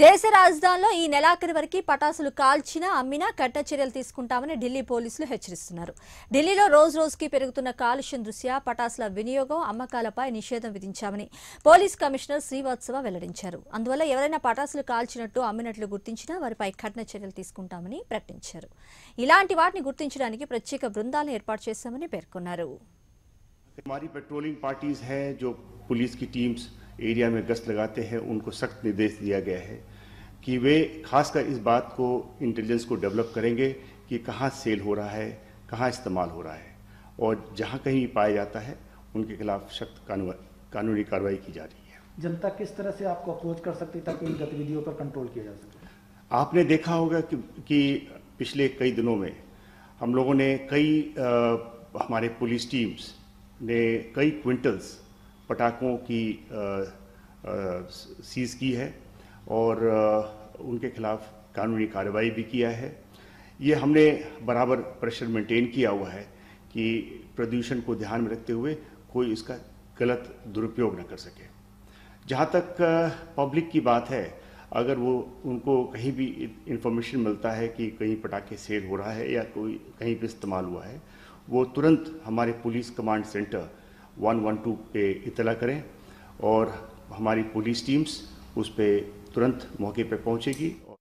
దేశ రాజధానిలో ఈ నెలాఖరి వరకు పటాసులు కాల్చినా అమ్మినా కట్ట చర్యలు తీసుకుంటామని ఢిల్లీ పోలీసులు హెచ్చరిస్తున్నారు ఢిల్లీలో రోజు రోజుకి పెరుగుతున్న కాలుష్యం దృష్ట్యా పటాసుల వినియోగం అమ్మకాలపై నిషేధం విధించామని పోలీస్ కమిషనర్ శ్రీవాత్సవ వెల్లడించారు అందువల్ల ఎవరైనా పటాసులు కాల్చినట్టు అమ్మినట్లు గుర్తించినా వారిపై కఠిన చర్యలు తీసుకుంటామని ప్రకటించారు ఇలాంటి వాటిని గుర్తించడానికి ప్రత్యేక బృందాలను ఏర్పాటు చేశామని పేర్కొన్నారు एरिया में गश्त लगाते हैं उनको सख्त निर्देश दिया गया है कि वे खासकर इस बात को इंटेलिजेंस को डेवलप करेंगे कि कहाँ सेल हो रहा है कहाँ इस्तेमाल हो रहा है और जहाँ कहीं पाया जाता है उनके खिलाफ सख्त कानूनी कार्रवाई की जा रही है जनता किस तरह से आपको अप्रोच कर सकती है ताकि इन गतिविधियों पर कंट्रोल किया जा सके आपने देखा होगा कि, कि पिछले कई दिनों में हम लोगों ने कई आ, हमारे पुलिस टीम्स ने कई क्विंटल्स पटाखों की सीज़ की है और उनके खिलाफ कानूनी कार्रवाई भी किया है ये हमने बराबर प्रेशर मेंटेन किया हुआ है कि प्रदूषण को ध्यान में रखते हुए कोई इसका गलत दुरुपयोग न कर सके जहाँ तक पब्लिक की बात है अगर वो उनको कहीं भी इन्फॉर्मेशन मिलता है कि कहीं पटाखे सेल हो रहा है या कोई कहीं पर इस्तेमाल हुआ है वो तुरंत हमारे पुलिस कमांड सेंटर 112 पे इतला करें और हमारी पुलिस टीम्स उस पर तुरंत मौके पर पहुंचेगी